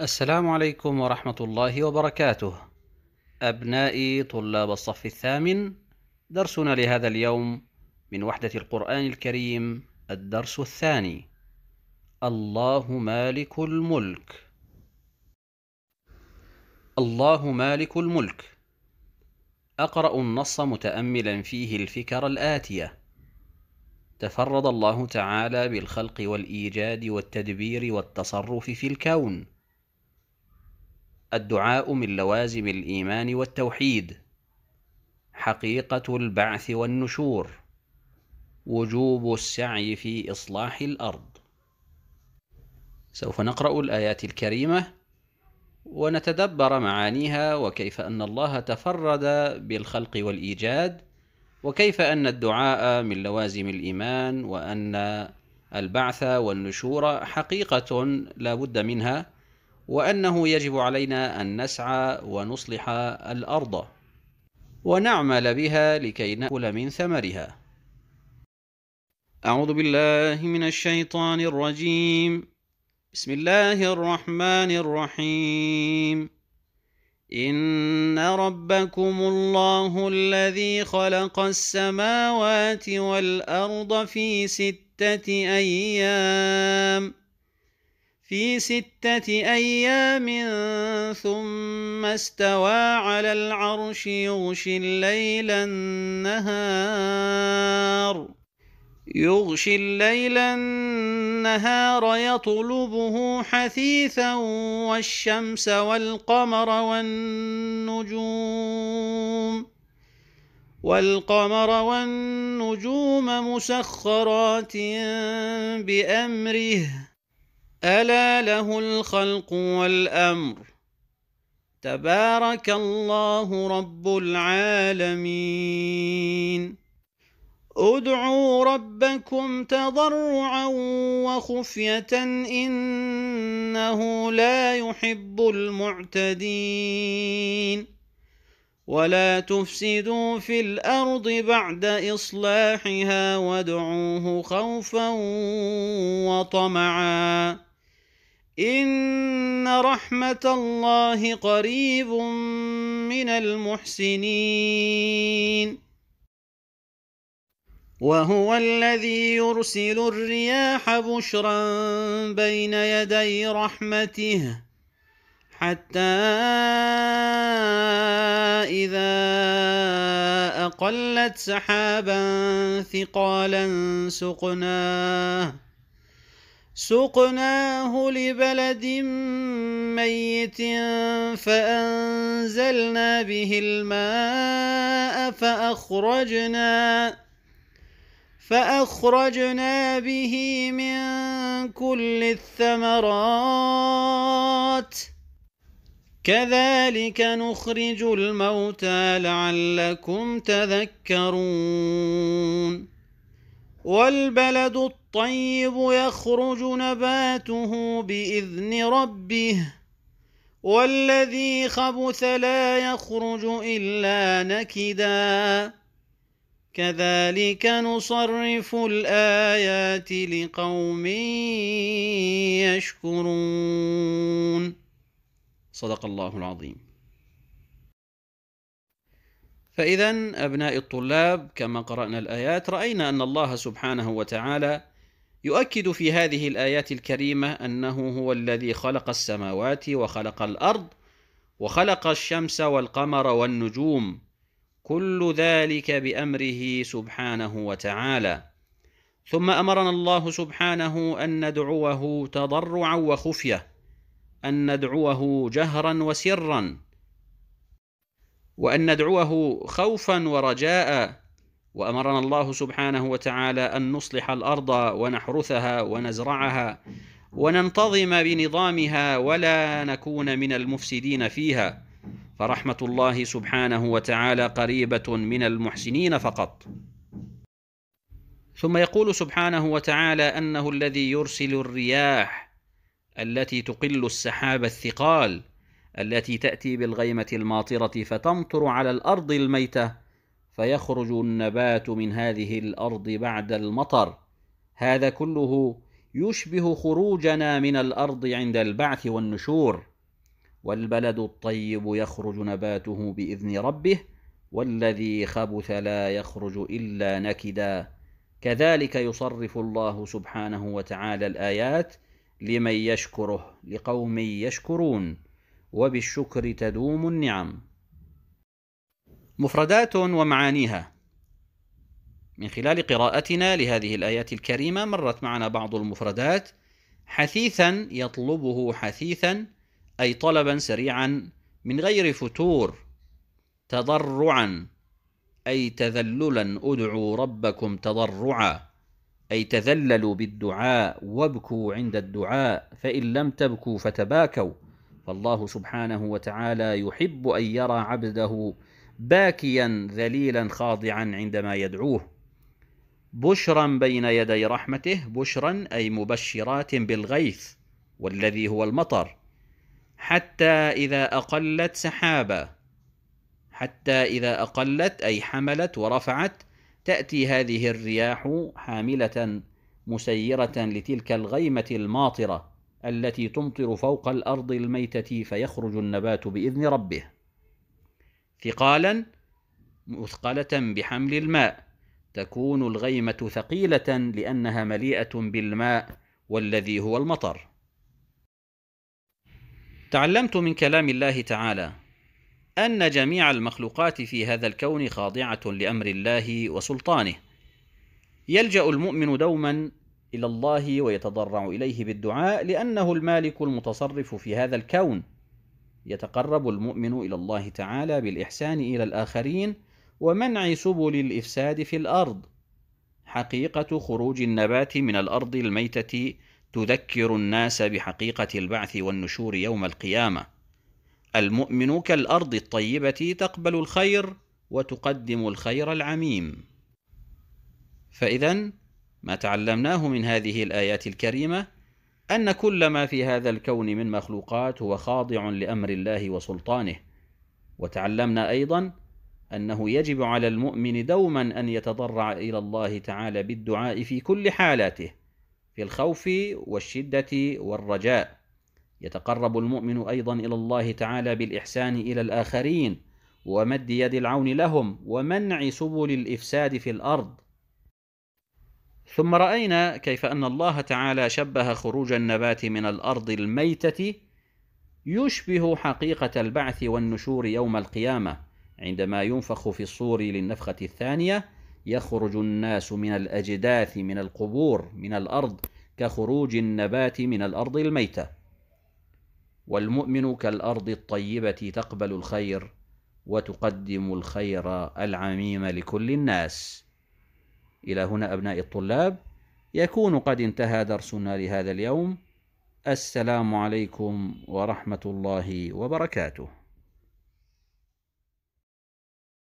السلام عليكم ورحمة الله وبركاته أبنائي طلاب الصف الثامن درسنا لهذا اليوم من وحدة القرآن الكريم الدرس الثاني الله مالك الملك الله مالك الملك أقرأ النص متأملا فيه الفكر الآتية تفرد الله تعالى بالخلق والإيجاد والتدبير والتصرف في الكون الدعاء من لوازم الإيمان والتوحيد حقيقة البعث والنشور وجوب السعي في إصلاح الأرض سوف نقرأ الآيات الكريمة ونتدبر معانيها وكيف أن الله تفرد بالخلق والإيجاد وكيف أن الدعاء من لوازم الإيمان وأن البعث والنشور حقيقة لا بد منها وأنه يجب علينا أن نسعى ونصلح الأرض ونعمل بها لكي نأكل من ثمرها أعوذ بالله من الشيطان الرجيم بسم الله الرحمن الرحيم إن ربكم الله الذي خلق السماوات والأرض في ستة أيام في ستة أيام ثم استوى على العرش يغشي الليل النهار يغشي الليل النهار يطلبه حثيثا والشمس والقمر والنجوم والقمر والنجوم مسخرات بأمره ألا له الخلق والأمر تبارك الله رب العالمين ادعوا ربكم تضرعا وخفية إنه لا يحب المعتدين ولا تفسدوا في الأرض بعد إصلاحها وادعوه خوفا وطمعا إن رحمة الله قريب من المحسنين وهو الذي يرسل الرياح بشرا بين يدي رحمته حتى إذا أقلت سحابا ثقالا سقناه سقناه لبلد ميت فأنزلنا به الماء فأخرجنا فأخرجنا به من كل الثمرات كذلك نخرج الموتى لعلكم تذكرون والبلد الطيب يخرج نباته بإذن ربه والذي خبث لا يخرج إلا نكدا كذلك نصرف الآيات لقوم يشكرون صدق الله العظيم فإذا أبناء الطلاب كما قرأنا الآيات رأينا أن الله سبحانه وتعالى يؤكد في هذه الآيات الكريمة أنه هو الذي خلق السماوات وخلق الأرض وخلق الشمس والقمر والنجوم كل ذلك بأمره سبحانه وتعالى ثم أمرنا الله سبحانه أن ندعوه تضرعا وخفية أن ندعوه جهرا وسرا وأن ندعوه خوفا ورجاء وأمرنا الله سبحانه وتعالى أن نصلح الأرض ونحرثها ونزرعها وننتظم بنظامها ولا نكون من المفسدين فيها فرحمة الله سبحانه وتعالى قريبة من المحسنين فقط ثم يقول سبحانه وتعالى أنه الذي يرسل الرياح التي تقل السحاب الثقال التي تأتي بالغيمة الماطرة فتمطر على الأرض الميتة فيخرج النبات من هذه الأرض بعد المطر هذا كله يشبه خروجنا من الأرض عند البعث والنشور والبلد الطيب يخرج نباته بإذن ربه والذي خبث لا يخرج إلا نكدا كذلك يصرف الله سبحانه وتعالى الآيات لمن يشكره لقوم يشكرون وبالشكر تدوم النعم مفردات ومعانيها من خلال قراءتنا لهذه الآيات الكريمة مرت معنا بعض المفردات حثيثا يطلبه حثيثا أي طلبا سريعا من غير فتور تضرعا أي تذللا أدعوا ربكم تضرعا أي تذللوا بالدعاء وابكوا عند الدعاء فإن لم تبكوا فتباكوا فالله سبحانه وتعالى يحب ان يرى عبده باكيا ذليلا خاضعا عندما يدعوه بشرا بين يدي رحمته بشرا اي مبشرات بالغيث والذي هو المطر حتى اذا اقلت سحابا حتى اذا اقلت اي حملت ورفعت تاتي هذه الرياح حامله مسيره لتلك الغيمه الماطره التي تمطر فوق الأرض الميتة فيخرج النبات بإذن ربه ثقالا مثقلة بحمل الماء تكون الغيمة ثقيلة لأنها مليئة بالماء والذي هو المطر تعلمت من كلام الله تعالى أن جميع المخلوقات في هذا الكون خاضعة لأمر الله وسلطانه يلجأ المؤمن دوما إلى الله ويتضرع إليه بالدعاء لأنه المالك المتصرف في هذا الكون يتقرب المؤمن إلى الله تعالى بالإحسان إلى الآخرين ومنع سبل الإفساد في الأرض حقيقة خروج النبات من الأرض الميتة تذكر الناس بحقيقة البعث والنشور يوم القيامة المؤمن كالأرض الطيبة تقبل الخير وتقدم الخير العميم فإذا ما تعلمناه من هذه الآيات الكريمة أن كل ما في هذا الكون من مخلوقات هو خاضع لأمر الله وسلطانه، وتعلمنا أيضا أنه يجب على المؤمن دوما أن يتضرع إلى الله تعالى بالدعاء في كل حالاته، في الخوف والشدة والرجاء. يتقرب المؤمن أيضا إلى الله تعالى بالإحسان إلى الآخرين، ومد يد العون لهم، ومنع سبل الإفساد في الأرض. ثم راينا كيف ان الله تعالى شبه خروج النبات من الارض الميته يشبه حقيقه البعث والنشور يوم القيامه عندما ينفخ في الصور للنفخه الثانيه يخرج الناس من الاجداث من القبور من الارض كخروج النبات من الارض الميته والمؤمن كالارض الطيبه تقبل الخير وتقدم الخير العميم لكل الناس إلى هنا أبناء الطلاب يكون قد انتهى درسنا لهذا اليوم السلام عليكم ورحمة الله وبركاته